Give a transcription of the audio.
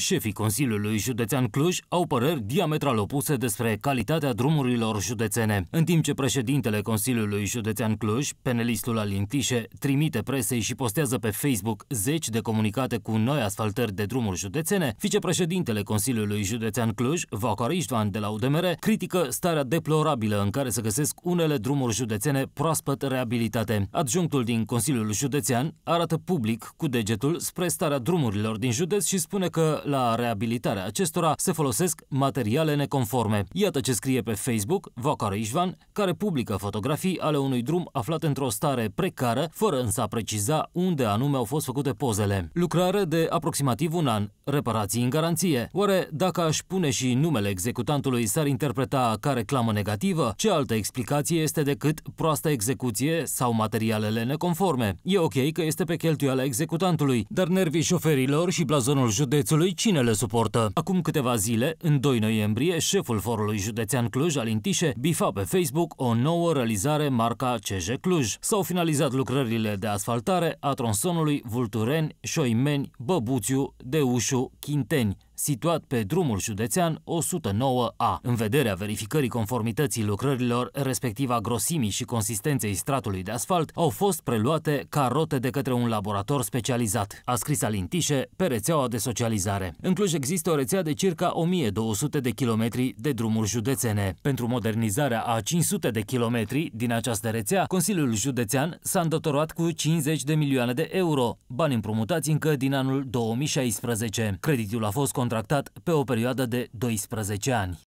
Șefii Consiliului Județean Cluj au păreri diametral opuse despre calitatea drumurilor județene, în timp ce președintele Consiliului Județean Cluj, penelistul Alin Tișe, trimite presei și postează pe Facebook zeci de comunicate cu noi asfaltări de drumuri județene, vicepreședintele Consiliului Județean Cluj, Vacar Iștvan de la UDMR, critică starea deplorabilă în care se găsesc unele drumuri județene proaspăt reabilitate. Adjunctul din Consiliul Județean arată public cu degetul spre starea drumurilor din județ și spune că la reabilitarea acestora se folosesc materiale neconforme. Iată ce scrie pe Facebook Vacar Ișvan, care publică fotografii ale unui drum aflat într-o stare precară, fără însă a preciza unde anume au fost făcute pozele. Lucrare de aproximativ un an, reparații în garanție. Oare dacă aș pune și numele executantului s-ar interpreta ca reclamă negativă? Ce altă explicație este decât proastă execuție sau materialele neconforme? E ok că este pe cheltuiala executantului, dar nervii șoferilor și blazonul județului Apoi, cine le suportă? Acum câteva zile, în 2 noiembrie, șeful forului județean Cluj, Alin Tișe, bifa pe Facebook o nouă realizare marca CJ Cluj. S-au finalizat lucrările de asfaltare a tronsonului Vultureni, Șoimeni, Băbuțiu, Deușu, Chinteni, situat pe drumul județean 109A, în vederea verificării conformității lucrărilor, respectiv a grosimii și consistenței stratului de asfalt, au fost preluate ca rote de către un laborator specializat, a scris Alin Tișe pe rețeaua de socializare. În Cluj există o rețea de circa 1200 de kilometri de drumuri județene. Pentru modernizarea a 500 de kilometri din această rețea, Consiliul Județean s-a îndătorat cu 50 de milioane de euro, bani împrumutați încă din anul 2016. Creditul a fost contractat pe o perioadă de 12 ani.